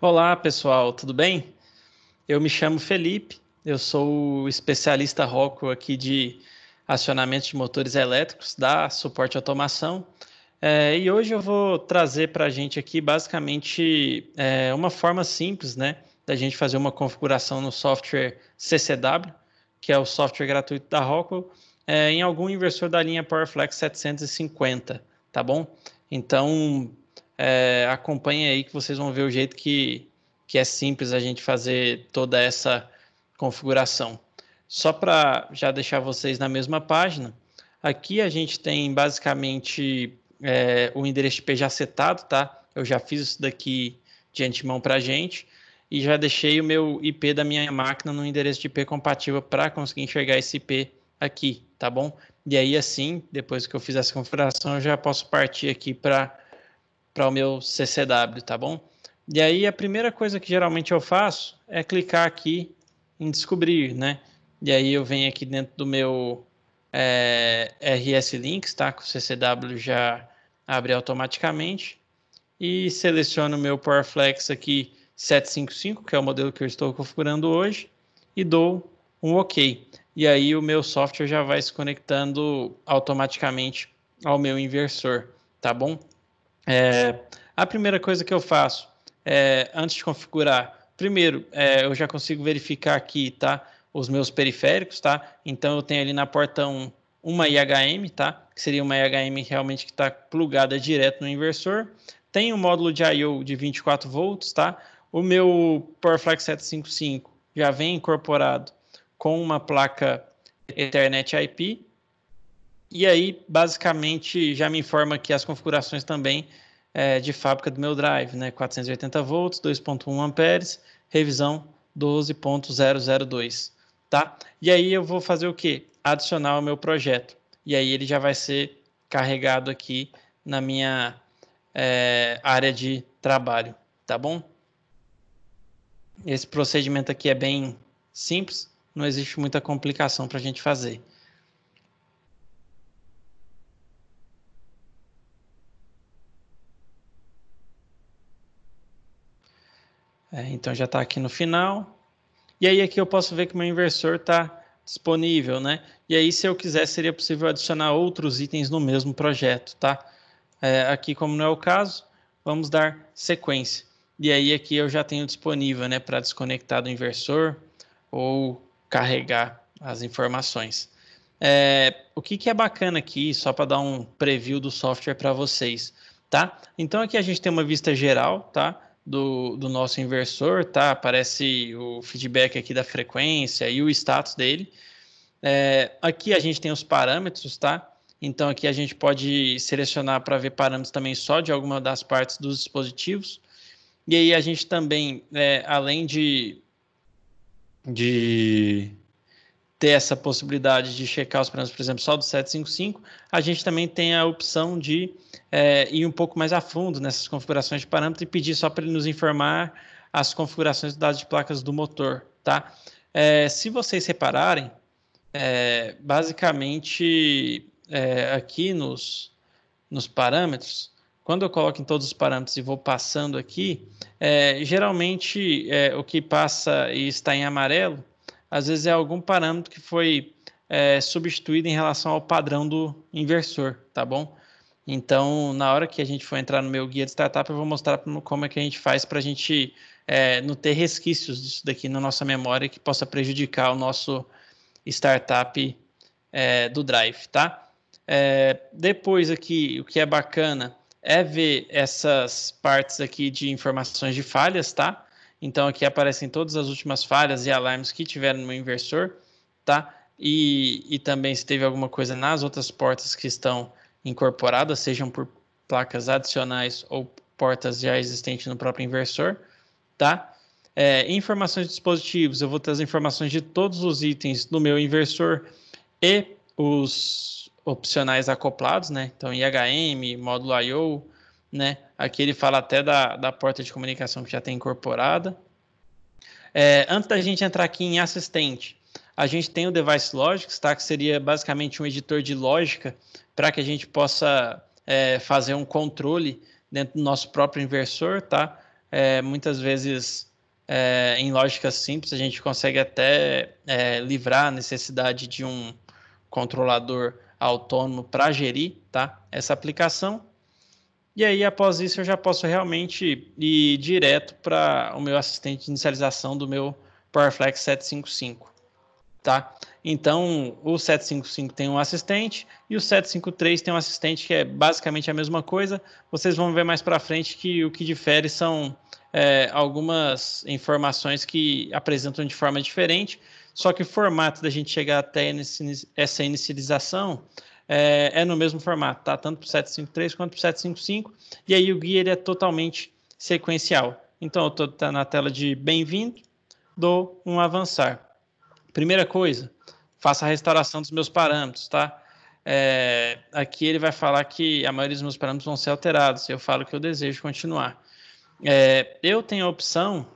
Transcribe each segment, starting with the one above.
Olá, pessoal, tudo bem? Eu me chamo Felipe, eu sou o especialista Rocco aqui de acionamento de motores elétricos da Suporte Automação. É, e hoje eu vou trazer para a gente aqui basicamente é, uma forma simples, né, da gente fazer uma configuração no software CCW, que é o software gratuito da Rockwell, é, em algum inversor da linha PowerFlex 750, tá bom? Então, é, aí que vocês vão ver o jeito que, que é simples a gente fazer toda essa configuração. Só para já deixar vocês na mesma página, aqui a gente tem basicamente é, o endereço IP já setado, tá? Eu já fiz isso daqui de antemão para a gente e já deixei o meu IP da minha máquina no endereço de IP compatível para conseguir enxergar esse IP aqui, tá bom? E aí assim, depois que eu fiz essa configuração, eu já posso partir aqui para para o meu CCW, tá bom? E aí a primeira coisa que geralmente eu faço é clicar aqui em descobrir, né? E aí eu venho aqui dentro do meu é, eh, RS Links, tá? Que o CCW já abre automaticamente e seleciono o meu PowerFlex aqui 755, que é o modelo que eu estou configurando hoje, e dou um OK. E aí o meu software já vai se conectando automaticamente ao meu inversor, tá bom? É, a primeira coisa que eu faço é, antes de configurar, primeiro é, eu já consigo verificar aqui, tá? Os meus periféricos, tá? Então eu tenho ali na porta 1 uma IHM, tá? Que seria uma IHM realmente que está plugada direto no inversor. Tem um módulo de I/O de 24 volts, tá? O meu PowerFlex 755 já vem incorporado com uma placa Ethernet IP, e aí, basicamente, já me informa aqui as configurações também é, de fábrica do meu drive, né? 480 volts, 2.1 amperes, revisão 12.002, tá? E aí eu vou fazer o quê? Adicionar o meu projeto. E aí ele já vai ser carregado aqui na minha é, área de trabalho, tá bom? Esse procedimento aqui é bem simples, não existe muita complicação para a gente fazer. É, então já está aqui no final. E aí aqui eu posso ver que meu inversor está disponível, né? E aí se eu quiser seria possível adicionar outros itens no mesmo projeto, tá? É, aqui como não é o caso, vamos dar sequência. E aí aqui eu já tenho disponível, né, para desconectar do inversor ou carregar as informações. É, o que, que é bacana aqui, só para dar um preview do software para vocês, tá? Então aqui a gente tem uma vista geral, tá? do, do nosso inversor, tá? Aparece o feedback aqui da frequência e o status dele. É, aqui a gente tem os parâmetros, tá? Então aqui a gente pode selecionar para ver parâmetros também só de alguma das partes dos dispositivos. E aí a gente também, é, além de, de ter essa possibilidade de checar os parâmetros, por exemplo, só do 755, a gente também tem a opção de é, ir um pouco mais a fundo nessas configurações de parâmetros e pedir só para ele nos informar as configurações de dados de placas do motor, tá? É, se vocês repararem, é, basicamente é, aqui nos, nos parâmetros, quando eu coloco em todos os parâmetros e vou passando aqui, é, geralmente é, o que passa e está em amarelo às vezes é algum parâmetro que foi é, substituído em relação ao padrão do inversor, tá bom? Então, na hora que a gente for entrar no meu guia de startup, eu vou mostrar como é que a gente faz para a gente é, não ter resquícios disso daqui na nossa memória que possa prejudicar o nosso startup é, do Drive, tá? É, depois aqui, o que é bacana é ver essas partes aqui de informações de falhas, tá? Então aqui aparecem todas as últimas falhas e alarmes que tiveram no inversor, tá? E, e também se teve alguma coisa nas outras portas que estão incorporadas, sejam por placas adicionais ou portas já existentes no próprio inversor, tá? É, informações de dispositivos, eu vou ter as informações de todos os itens no meu inversor e os opcionais acoplados, né? Então, IHM, módulo I/O né? Aqui ele fala até da, da porta de comunicação que já tem tá incorporada. É, antes da gente entrar aqui em assistente, a gente tem o Device Logics, tá? Que seria basicamente um editor de lógica para que a gente possa é, fazer um controle dentro do nosso próprio inversor, tá? É, muitas vezes é, em lógica simples a gente consegue até é, livrar a necessidade de um controlador autônomo para gerir, tá? Essa aplicação. E aí, após isso, eu já posso realmente ir direto para o meu assistente de inicialização do meu PowerFlex 755. Tá? Então, o 755 tem um assistente e o 753 tem um assistente que é basicamente a mesma coisa. Vocês vão ver mais para frente que o que difere são é, algumas informações que apresentam de forma diferente, só que o formato da gente chegar até essa inicialização é, é no mesmo formato, tá? Tanto para o 753 quanto para o 755. E aí o guia ele é totalmente sequencial. Então eu estou tá na tela de bem-vindo, dou um avançar. Primeira coisa, faça a restauração dos meus parâmetros, tá? É, aqui ele vai falar que a maioria dos meus parâmetros vão ser alterados. Eu falo que eu desejo continuar. É, eu tenho a opção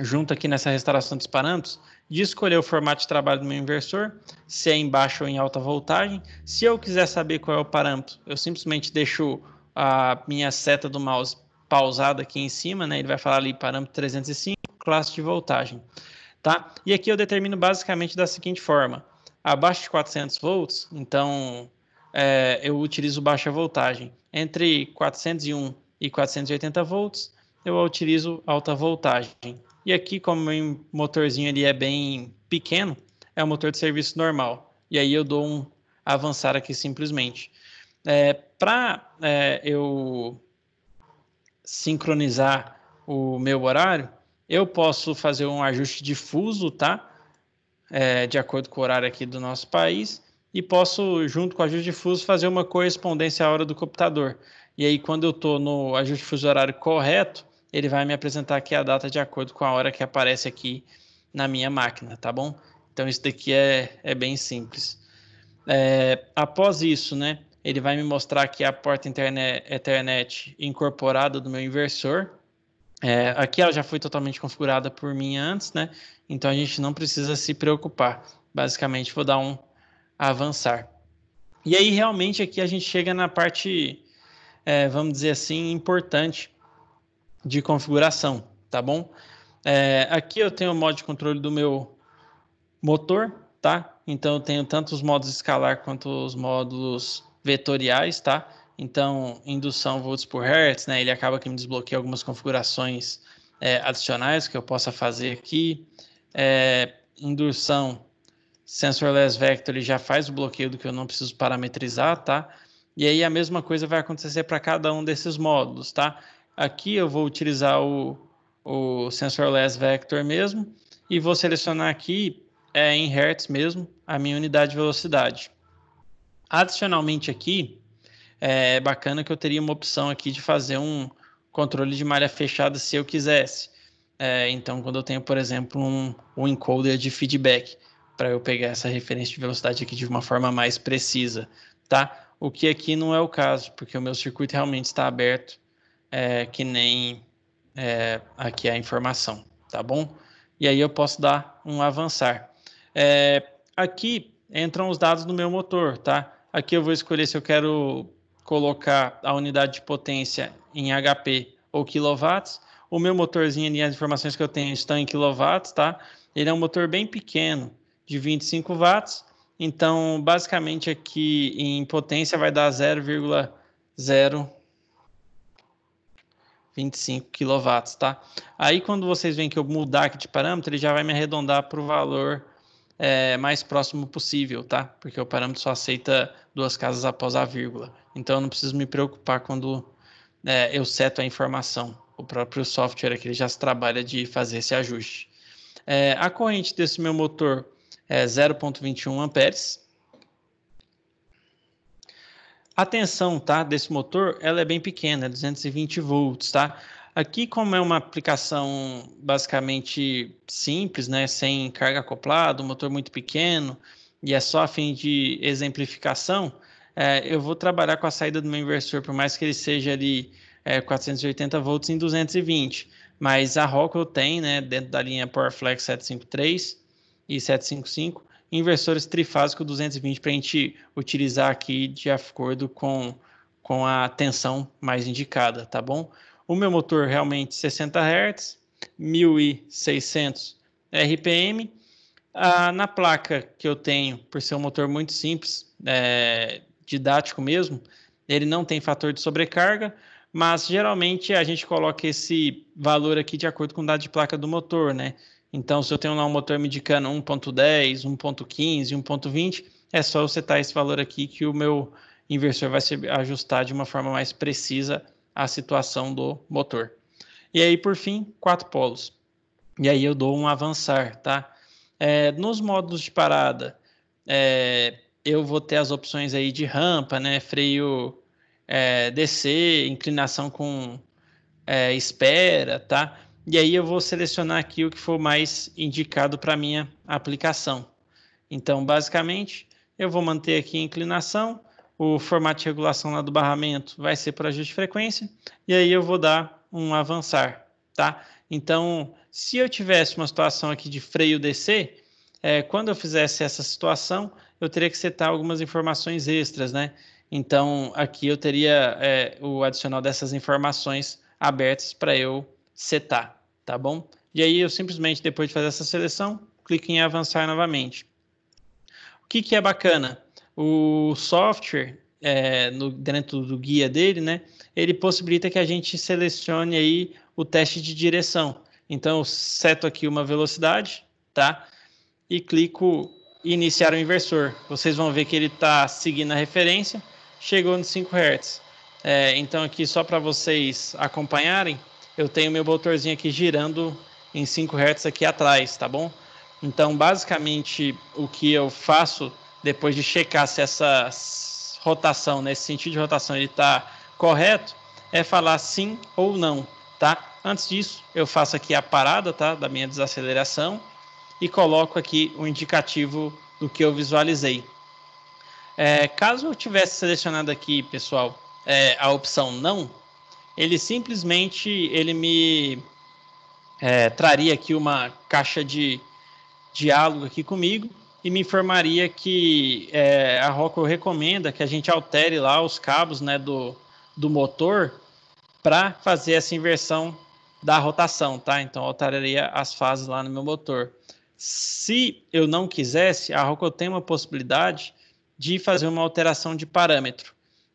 junto aqui nessa restauração dos parâmetros, de escolher o formato de trabalho do meu inversor, se é em baixa ou em alta voltagem. Se eu quiser saber qual é o parâmetro, eu simplesmente deixo a minha seta do mouse pausada aqui em cima, né? Ele vai falar ali parâmetro 305, classe de voltagem, tá? E aqui eu determino basicamente da seguinte forma: abaixo de 400 volts, então é, eu utilizo baixa voltagem. Entre 401 e 480 volts, eu utilizo alta voltagem. E aqui, como o motorzinho ele é bem pequeno, é um motor de serviço normal. E aí eu dou um avançar aqui simplesmente. É, Para é, eu sincronizar o meu horário, eu posso fazer um ajuste de fuso, tá? É, de acordo com o horário aqui do nosso país, e posso, junto com o ajuste de fuso, fazer uma correspondência à hora do computador. E aí, quando eu estou no ajuste de fuso horário correto, ele vai me apresentar aqui a data de acordo com a hora que aparece aqui na minha máquina, tá bom? Então isso daqui é, é bem simples. É, após isso, né, ele vai me mostrar aqui a porta internet, Ethernet incorporada do meu inversor. É, aqui ela já foi totalmente configurada por mim antes, né? Então a gente não precisa se preocupar. Basicamente, vou dar um avançar. E aí realmente aqui a gente chega na parte, é, vamos dizer assim, importante de configuração, tá bom? É, aqui eu tenho o modo de controle do meu motor, tá? Então eu tenho tanto os modos escalar quanto os modos vetoriais, tá? Então, indução volts por hertz, né? Ele acaba que me desbloqueia algumas configurações é, adicionais que eu possa fazer aqui. É, indução sensorless vector, ele já faz o bloqueio do que eu não preciso parametrizar, tá? E aí a mesma coisa vai acontecer para cada um desses módulos, tá? Aqui eu vou utilizar o, o SensorLess Vector mesmo e vou selecionar aqui é, em Hertz mesmo a minha unidade de velocidade. Adicionalmente aqui, é bacana que eu teria uma opção aqui de fazer um controle de malha fechada se eu quisesse. É, então, quando eu tenho, por exemplo, um, um encoder de feedback, para eu pegar essa referência de velocidade aqui de uma forma mais precisa, tá? O que aqui não é o caso, porque o meu circuito realmente está aberto é, que nem é, aqui a informação, tá bom? E aí eu posso dar um avançar. É, aqui entram os dados do meu motor, tá? Aqui eu vou escolher se eu quero colocar a unidade de potência em HP ou quilowatts. O meu motorzinho ali, as informações que eu tenho estão em quilowatts, tá? Ele é um motor bem pequeno, de 25 watts. Então, basicamente aqui em potência vai dar 0,0 25 kW, tá? Aí quando vocês veem que eu mudar aqui de parâmetro, ele já vai me arredondar para o valor é, mais próximo possível, tá? Porque o parâmetro só aceita duas casas após a vírgula. Então eu não preciso me preocupar quando é, eu seto a informação. O próprio software aqui já se trabalha de fazer esse ajuste. É, a corrente desse meu motor é 0,21 amperes, a tensão tá, desse motor ela é bem pequena, 220 volts. Tá? Aqui, como é uma aplicação basicamente simples, né, sem carga acoplada, um motor muito pequeno, e é só a fim de exemplificação, é, eu vou trabalhar com a saída do meu inversor, por mais que ele seja ali é, 480 volts em 220. Mas a Rockwell tem, né, dentro da linha PowerFlex 753 e 755, inversores trifásico 220 para a gente utilizar aqui de acordo com, com a tensão mais indicada, tá bom? O meu motor realmente 60 Hz, 1600 RPM. Ah, na placa que eu tenho, por ser um motor muito simples, é, didático mesmo, ele não tem fator de sobrecarga, mas geralmente a gente coloca esse valor aqui de acordo com o dado de placa do motor, né? Então, se eu tenho lá um motor me indicando 1.10, 1.15, 1.20, é só eu setar esse valor aqui que o meu inversor vai se ajustar de uma forma mais precisa à situação do motor. E aí, por fim, quatro polos. E aí eu dou um avançar, tá? É, nos modos de parada, é, eu vou ter as opções aí de rampa, né? Freio é, descer, inclinação com é, espera, tá? E aí eu vou selecionar aqui o que for mais indicado para minha aplicação. Então, basicamente, eu vou manter aqui a inclinação, o formato de regulação lá do barramento vai ser por ajuste de frequência, e aí eu vou dar um avançar, tá? Então, se eu tivesse uma situação aqui de freio DC, é, quando eu fizesse essa situação, eu teria que setar algumas informações extras, né? Então, aqui eu teria é, o adicional dessas informações abertas para eu setar, tá, tá bom? E aí eu simplesmente, depois de fazer essa seleção, clico em avançar novamente. O que, que é bacana? O software, é, no, dentro do guia dele, né, ele possibilita que a gente selecione aí o teste de direção. Então, eu seto aqui uma velocidade, tá? E clico iniciar o inversor. Vocês vão ver que ele está seguindo a referência, chegou nos 5 Hz. É, então, aqui só para vocês acompanharem, eu tenho meu motorzinho aqui girando em 5 Hz aqui atrás, tá bom? Então, basicamente, o que eu faço depois de checar se essa rotação, nesse né, sentido de rotação, ele está correto, é falar sim ou não, tá? Antes disso, eu faço aqui a parada, tá? Da minha desaceleração e coloco aqui o um indicativo do que eu visualizei. É, caso eu tivesse selecionado aqui, pessoal, é, a opção não, ele simplesmente ele me é, traria aqui uma caixa de diálogo aqui comigo e me informaria que é, a Rockwell recomenda que a gente altere lá os cabos né, do, do motor para fazer essa inversão da rotação, tá? Então, eu alteraria as fases lá no meu motor. Se eu não quisesse, a Rockwell tem uma possibilidade de fazer uma alteração de parâmetro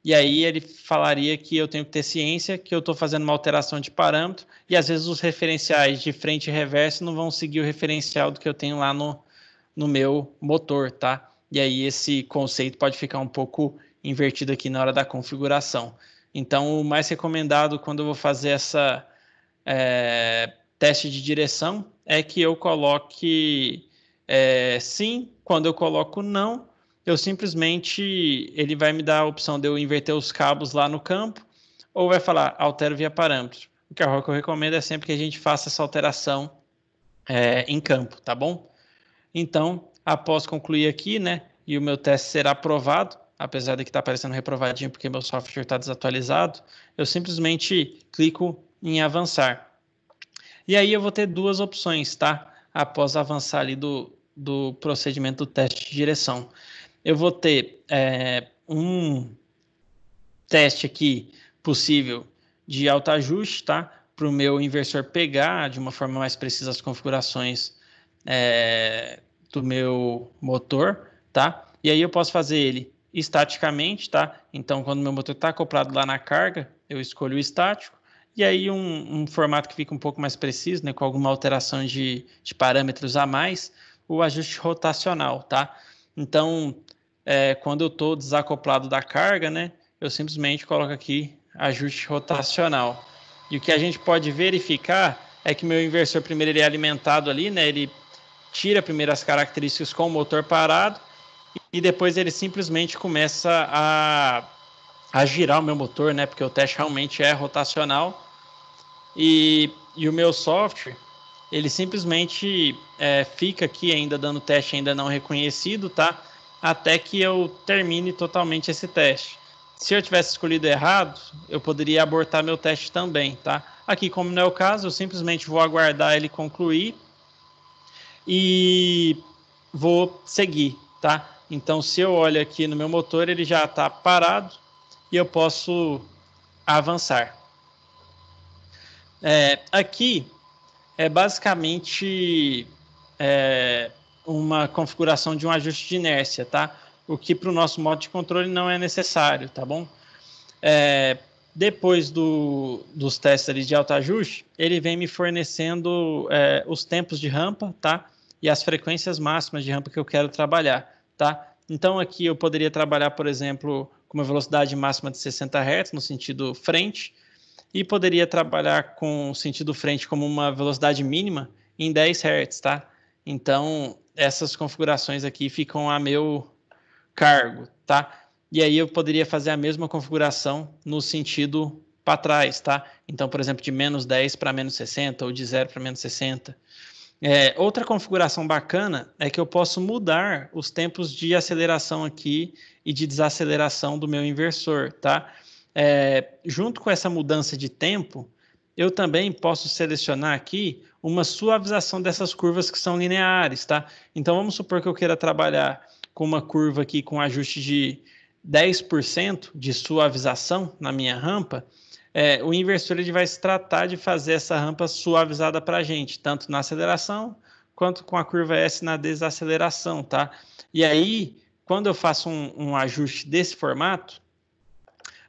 e aí ele falaria que eu tenho que ter ciência, que eu estou fazendo uma alteração de parâmetro, e às vezes os referenciais de frente e reverso não vão seguir o referencial do que eu tenho lá no, no meu motor, tá? E aí esse conceito pode ficar um pouco invertido aqui na hora da configuração. Então, o mais recomendado quando eu vou fazer essa é, teste de direção é que eu coloque é, sim, quando eu coloco não, eu simplesmente ele vai me dar a opção de eu inverter os cabos lá no campo ou vai falar altero via parâmetro. O que eu recomendo é sempre que a gente faça essa alteração é, em campo, tá bom? Então, após concluir aqui, né, e o meu teste será aprovado, apesar de que está aparecendo reprovadinho porque meu software está desatualizado, eu simplesmente clico em avançar. E aí eu vou ter duas opções, tá? Após avançar ali do, do procedimento do teste de direção eu vou ter é, um teste aqui possível de alto ajuste, tá? Para o meu inversor pegar de uma forma mais precisa as configurações é, do meu motor, tá? E aí eu posso fazer ele estaticamente, tá? Então, quando meu motor está acoplado lá na carga, eu escolho o estático. E aí um, um, formato que fica um pouco mais preciso, né? Com alguma alteração de, de parâmetros a mais, o ajuste rotacional, tá? Então, é, quando eu estou desacoplado da carga, né, eu simplesmente coloco aqui ajuste rotacional. E o que a gente pode verificar é que meu inversor primeiro ele é alimentado ali, né, ele tira primeiro as características com o motor parado e depois ele simplesmente começa a, a girar o meu motor, né, porque o teste realmente é rotacional. E, e o meu software, ele simplesmente é, fica aqui ainda dando teste ainda não reconhecido, tá? até que eu termine totalmente esse teste. Se eu tivesse escolhido errado, eu poderia abortar meu teste também, tá? Aqui, como não é o caso, eu simplesmente vou aguardar ele concluir e vou seguir, tá? Então, se eu olho aqui no meu motor, ele já está parado e eu posso avançar. É, aqui é basicamente é, uma configuração de um ajuste de inércia, tá? O que para o nosso modo de controle não é necessário, tá bom? É, depois do, dos testes ali de autoajuste, ajuste, ele vem me fornecendo é, os tempos de rampa, tá? E as frequências máximas de rampa que eu quero trabalhar, tá? Então aqui eu poderia trabalhar, por exemplo, com uma velocidade máxima de 60 Hz no sentido frente, e poderia trabalhar com o sentido frente como uma velocidade mínima em 10 Hz, tá? Então, essas configurações aqui ficam a meu cargo, tá? E aí eu poderia fazer a mesma configuração no sentido para trás, tá? Então, por exemplo, de menos 10 para menos 60 ou de 0 para menos 60. É, outra configuração bacana é que eu posso mudar os tempos de aceleração aqui e de desaceleração do meu inversor, tá? É, junto com essa mudança de tempo, eu também posso selecionar aqui uma suavização dessas curvas que são lineares, tá? Então vamos supor que eu queira trabalhar com uma curva aqui com ajuste de 10% de suavização na minha rampa, é, o inversor ele vai se tratar de fazer essa rampa suavizada para a gente, tanto na aceleração quanto com a curva S na desaceleração, tá? E aí, quando eu faço um, um ajuste desse formato,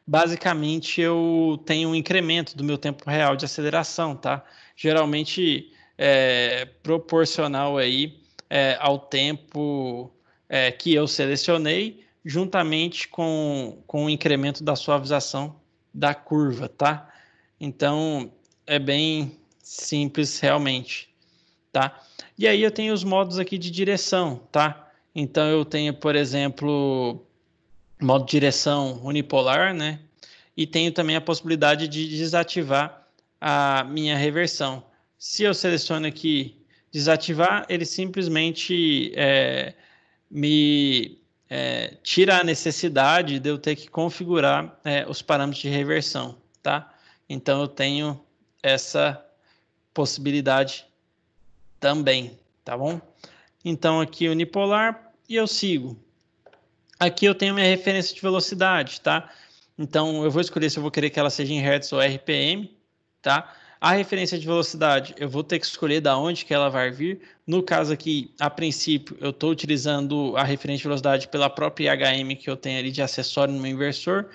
basicamente eu tenho um incremento do meu tempo real de aceleração, tá? Geralmente é, proporcional aí é, ao tempo é, que eu selecionei, juntamente com, com o incremento da suavização da curva, tá? Então é bem simples realmente, tá? E aí eu tenho os modos aqui de direção, tá? Então eu tenho, por exemplo, modo direção unipolar, né? E tenho também a possibilidade de desativar a minha reversão. Se eu seleciono aqui desativar, ele simplesmente é, me é, tira a necessidade de eu ter que configurar é, os parâmetros de reversão, tá? Então eu tenho essa possibilidade também, tá bom? Então aqui unipolar e eu sigo. Aqui eu tenho minha referência de velocidade, tá? Então eu vou escolher se eu vou querer que ela seja em Hertz ou RPM, tá? A referência de velocidade, eu vou ter que escolher da onde que ela vai vir. No caso aqui, a princípio, eu estou utilizando a referência de velocidade pela própria IHM que eu tenho ali de acessório no meu inversor.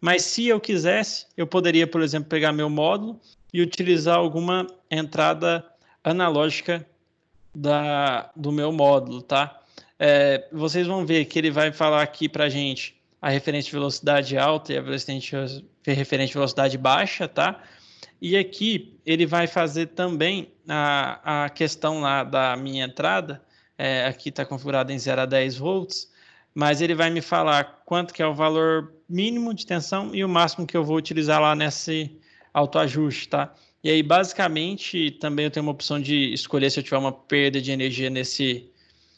Mas se eu quisesse, eu poderia, por exemplo, pegar meu módulo e utilizar alguma entrada analógica da, do meu módulo, tá? É, vocês vão ver que ele vai falar aqui para gente a referência de velocidade alta e a referência de velocidade baixa, tá? E aqui ele vai fazer também a, a questão lá da minha entrada, é, aqui está configurada em 0 a 10 volts, mas ele vai me falar quanto que é o valor mínimo de tensão e o máximo que eu vou utilizar lá nesse autoajuste, tá? E aí, basicamente, também eu tenho uma opção de escolher se eu tiver uma perda de energia nesse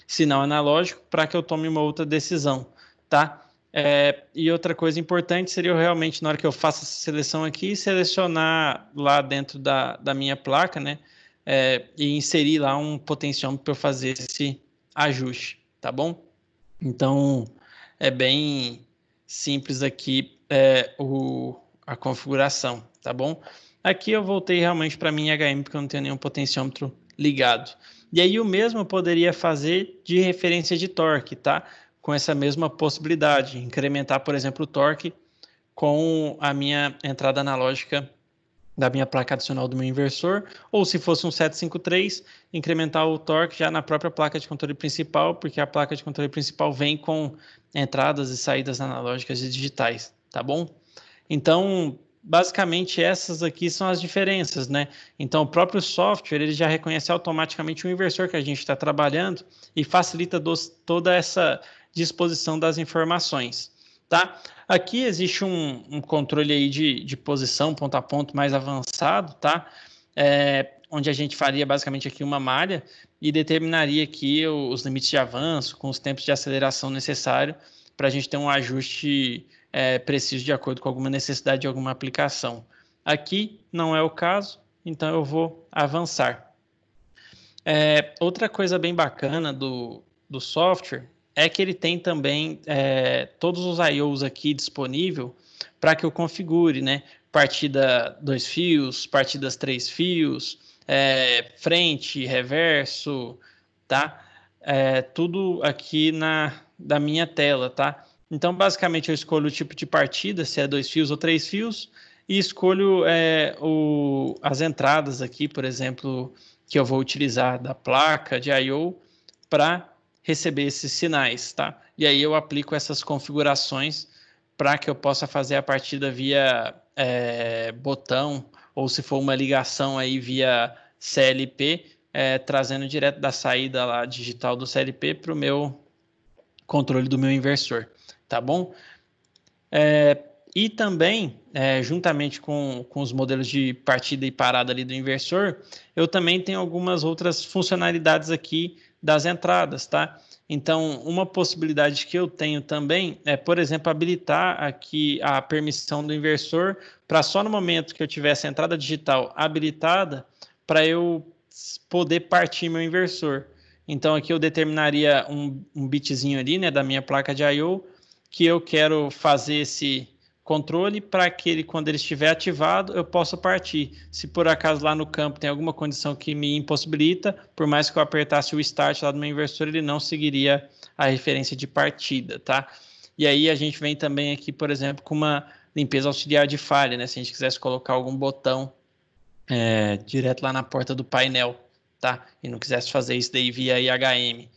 sinal analógico para que eu tome uma outra decisão, tá? É, e outra coisa importante seria eu realmente, na hora que eu faço essa seleção aqui, selecionar lá dentro da, da minha placa, né? É, e inserir lá um potenciômetro para eu fazer esse ajuste, tá bom? Então, é bem simples aqui é, o, a configuração, tá bom? Aqui eu voltei realmente para minha HM, porque eu não tenho nenhum potenciômetro ligado. E aí o mesmo poderia fazer de referência de torque, tá? Com essa mesma possibilidade, incrementar, por exemplo, o torque com a minha entrada analógica da minha placa adicional do meu inversor, ou se fosse um 753, incrementar o torque já na própria placa de controle principal, porque a placa de controle principal vem com entradas e saídas analógicas e digitais, tá bom? Então, basicamente essas aqui são as diferenças, né? Então o próprio software ele já reconhece automaticamente o inversor que a gente está trabalhando e facilita dos, toda essa disposição das informações, tá? Aqui existe um, um controle aí de, de, posição ponto a ponto mais avançado, tá? É, onde a gente faria basicamente aqui uma malha e determinaria aqui os limites de avanço com os tempos de aceleração necessário para a gente ter um ajuste é, preciso de acordo com alguma necessidade de alguma aplicação. Aqui não é o caso, então eu vou avançar. É, outra coisa bem bacana do, do software é que ele tem também é, todos os I.O.s aqui disponível para que eu configure, né? Partida dois fios, partidas três fios, é, frente, reverso, tá? É, tudo aqui na da minha tela, tá? Então, basicamente, eu escolho o tipo de partida, se é dois fios ou três fios, e escolho é, o, as entradas aqui, por exemplo, que eu vou utilizar da placa de I/O para receber esses sinais, tá? E aí eu aplico essas configurações para que eu possa fazer a partida via é, botão ou se for uma ligação aí via CLP, é, trazendo direto da saída lá digital do CLP para o meu controle do meu inversor tá bom? É, e também, é, juntamente com, com os modelos de partida e parada ali do inversor, eu também tenho algumas outras funcionalidades aqui das entradas, tá? Então, uma possibilidade que eu tenho também é, por exemplo, habilitar aqui a permissão do inversor para só no momento que eu tiver essa entrada digital habilitada, para eu poder partir meu inversor. Então, aqui eu determinaria um, um bitzinho ali, né, da minha placa de I.O., que eu quero fazer esse controle para que ele, quando ele estiver ativado, eu possa partir. Se por acaso lá no campo tem alguma condição que me impossibilita, por mais que eu apertasse o start lá do meu inversor, ele não seguiria a referência de partida, tá? E aí a gente vem também aqui, por exemplo, com uma limpeza auxiliar de falha, né? Se a gente quisesse colocar algum botão é, direto lá na porta do painel, tá? E não quisesse fazer isso daí via IHM,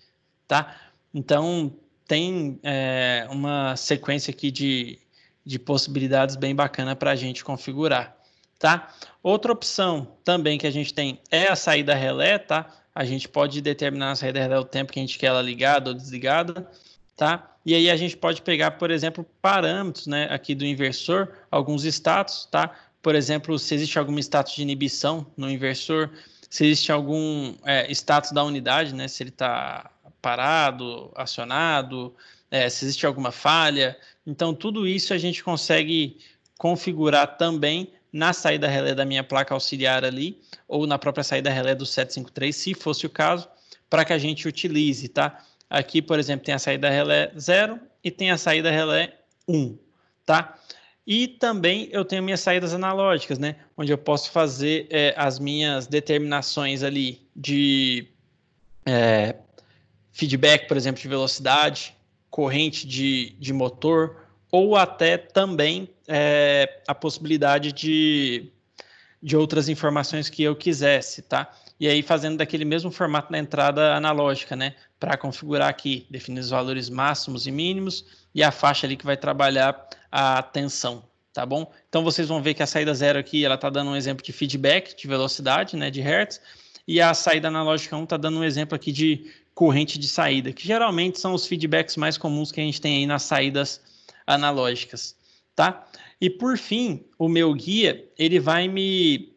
tá? Então, tem é, uma sequência aqui de, de possibilidades bem bacana para a gente configurar, tá? Outra opção também que a gente tem é a saída relé, tá? A gente pode determinar a saída relé o tempo que a gente quer ela ligada ou desligada, tá? E aí a gente pode pegar, por exemplo, parâmetros, né, aqui do inversor, alguns status, tá? Por exemplo, se existe algum status de inibição no inversor, se existe algum é, status da unidade, né, se ele está parado, acionado, é, se existe alguma falha. Então, tudo isso a gente consegue configurar também na saída relé da minha placa auxiliar ali, ou na própria saída relé do 753, se fosse o caso, para que a gente utilize, tá? Aqui, por exemplo, tem a saída relé 0 e tem a saída relé 1, um, tá? E também eu tenho minhas saídas analógicas, né? Onde eu posso fazer é, as minhas determinações ali de é, feedback, por exemplo, de velocidade, corrente de, de motor, ou até também é, a possibilidade de, de outras informações que eu quisesse, tá? E aí fazendo daquele mesmo formato na entrada analógica, né? Para configurar aqui, definir os valores máximos e mínimos e a faixa ali que vai trabalhar a tensão, tá bom? Então vocês vão ver que a saída zero aqui, ela está dando um exemplo de feedback, de velocidade, né? De hertz. E a saída analógica 1 está dando um exemplo aqui de corrente de saída, que geralmente são os feedbacks mais comuns que a gente tem aí nas saídas analógicas, tá? E por fim, o meu guia, ele vai me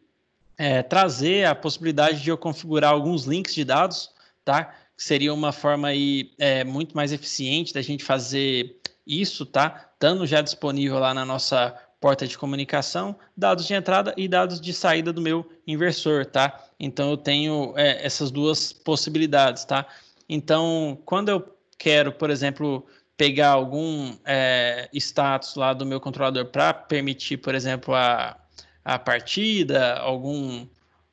é, trazer a possibilidade de eu configurar alguns links de dados, tá? Que seria uma forma aí é, muito mais eficiente da gente fazer isso, tá? Estando já disponível lá na nossa porta de comunicação, dados de entrada e dados de saída do meu inversor, tá? Então eu tenho é, essas duas possibilidades, tá? Então, quando eu quero, por exemplo, pegar algum é, status lá do meu controlador para permitir, por exemplo, a, a partida, algum,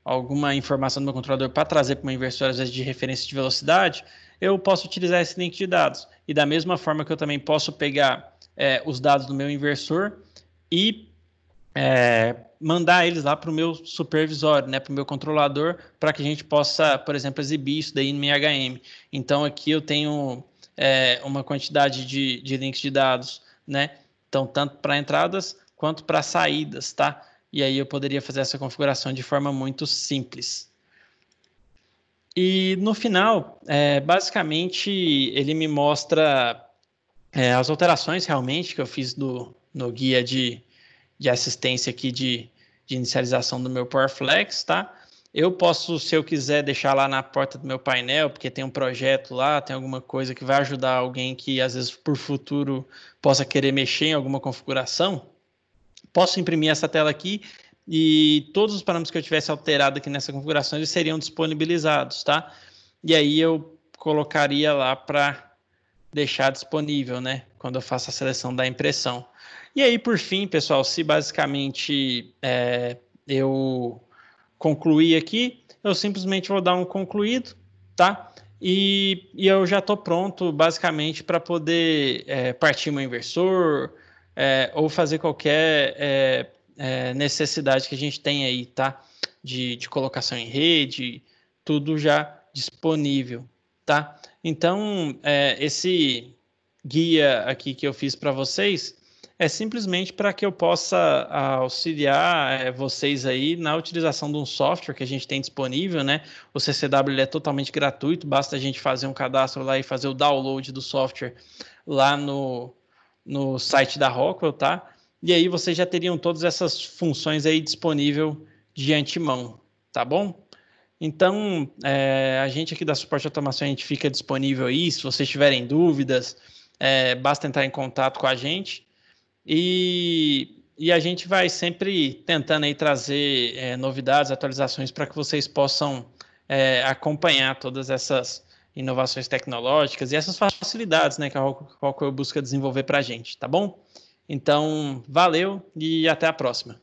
alguma informação do meu controlador para trazer para uma inversor, às vezes, de referência de velocidade, eu posso utilizar esse link de dados. E da mesma forma que eu também posso pegar é, os dados do meu inversor e é, mandar eles lá para o meu supervisório, né, para o meu controlador, para que a gente possa, por exemplo, exibir isso daí no MHM. Então aqui eu tenho é, uma quantidade de, de links de dados, né? Então tanto para entradas quanto para saídas, tá? E aí eu poderia fazer essa configuração de forma muito simples. E no final, é, basicamente, ele me mostra é, as alterações realmente que eu fiz do, no guia de, de assistência aqui de, de inicialização do meu PowerFlex, tá? Eu posso, se eu quiser, deixar lá na porta do meu painel, porque tem um projeto lá, tem alguma coisa que vai ajudar alguém que, às vezes, por futuro, possa querer mexer em alguma configuração. Posso imprimir essa tela aqui e todos os parâmetros que eu tivesse alterado aqui nessa configuração, eles seriam disponibilizados, tá? E aí eu colocaria lá para deixar disponível, né? Quando eu faço a seleção da impressão. E aí, por fim, pessoal, se basicamente é, eu concluir aqui, eu simplesmente vou dar um concluído, tá? E, e eu já estou pronto, basicamente, para poder é, partir meu inversor é, ou fazer qualquer é, é, necessidade que a gente tem aí, tá? De, de colocação em rede, tudo já disponível, tá? Então, é, esse guia aqui que eu fiz para vocês, é simplesmente para que eu possa ah, auxiliar eh, vocês aí na utilização de um software que a gente tem disponível, né? O CCW é totalmente gratuito, basta a gente fazer um cadastro lá e fazer o download do software lá no, no site da Rockwell, tá? E aí vocês já teriam todas essas funções aí disponível de antemão, tá bom? Então, é, a gente aqui da Suporte Automação, a gente fica disponível aí, se vocês tiverem dúvidas, é, basta entrar em contato com a gente. E, e a gente vai sempre tentando aí trazer é, novidades, atualizações para que vocês possam é, acompanhar todas essas inovações tecnológicas e essas facilidades né, que a Rockwell busca desenvolver para a gente, tá bom? Então, valeu e até a próxima.